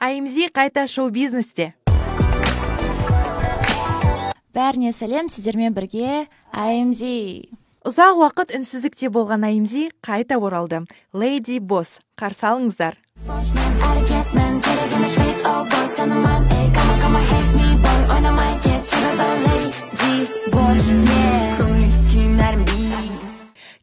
айымзи қайта шоу бизнесте бәріне сәлем сіздермен бірге айымзи ұзақ уақыт үнсіздікте болған айымзи қайта оралды леди босс қарсы алыңыздар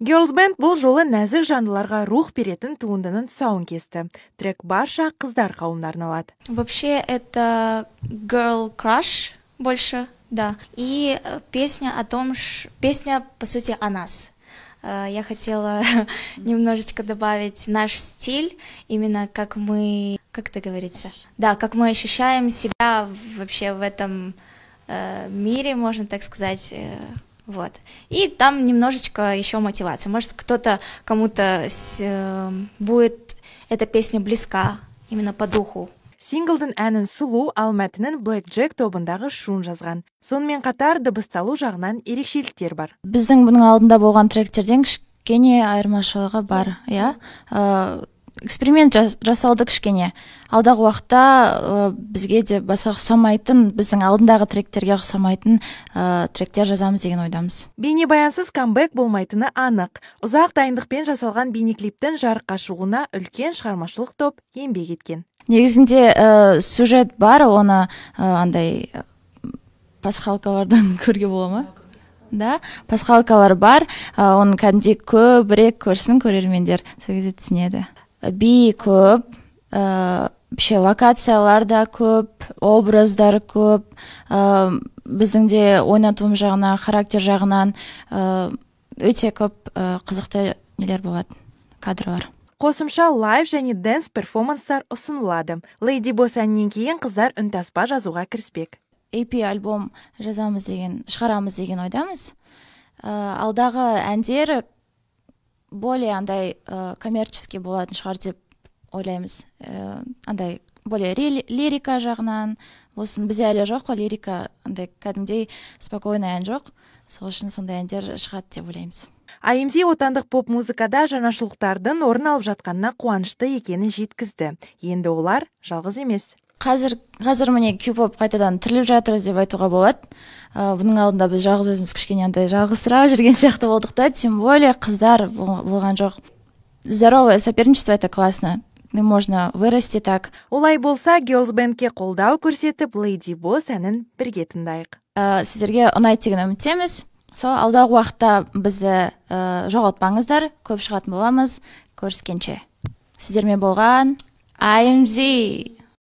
Girls Band бұл жолы нәзік жандыларға рух беретін туындының тұсауын кесті. Трек барша қыздар қауымына арналады. Вообще это girl crush больше, да. И э, песня о том, ш... песня по сути о нас. Э, я хотела немножечко добавить наш стиль, именно как мы, как это говорится, да, как мы ощущаем себя вообще в этом э, мире, можно так сказать, Вот. И там немножечко еще мотивация. Может, кто-то кому-то э, будет эта песня близка именно по духу. синглдың әнін сұлу ал мәтінін блэк джек тобындағы шуын жазған сонымен қатар дыбысталу жағынан ерекшеліктер бар біздің бұның алдында болған тректерден кішкене айырмашылығы бар иә э, эксперимент жасалды кішкене алдағы уақытта э, бізге де басқа ұқсамайтын біздің алдындағы тректерге ұқсамайтын э, тректер жазамыз деген ойдамыз бейнебаянсыз камбэк болмайтыны анық ұзақ дайындықпен жасалған бейнеклиптің жарыққа шығуына үлкен шығармашылық топ еңбек еткен негізінде э, сюжет бар оны андай пасхалкалардан көруге бола ма да пасхалкалар бар оны кәдімгідей көбірек көрсін көрермендер сол кезде түсінеді би көп вообще локациялар да көп образдар көп ә, біздің де ойнатуым жағынан характер жағынан өте көп қызықты нелер болады кадрлар қосымша лайв және дэнс перформанстар ұсынылады леди бос әннен кейін қыздар үнтаспа жазуға кіріспек эпи альбом жазамыз деген шығарамыз деген ойдамыз ә, алдағы әндер более андай э, коммерческий болатын шығар деп ойлаймыз э, андай более лирика жағынан болсын бізде әлі жоқ қой лирика андай кәдімгідей спокойный ән жоқ сол үшін сондай әндер шығады деп ойлаймыз аимзи отандық поп музыкада жаңашылдықтардың орын алып жатқанына қуанышты екенін жеткізді енді олар жалғыз емес қазір қазір міне кю поп қайтадан тіріліп жатыр деп айтуға болады ә, бұның алдында біз жалғыз өзіміз кішкене андай жалғызсырап жүрген сияқты болдық та тем более қыздар болған жоқ здоровое соперничество это классно можно вырасти так олай болса герлсбендке қолдау көрсетіп леди босс әнін бірге тыңдайық ә, сіздерге ұнайды деген үміттеміз сол алдағы уақытта бізді ә, жоғалтпаңыздар көп шығатын боламыз көріскенше сіздермен болған IMZ!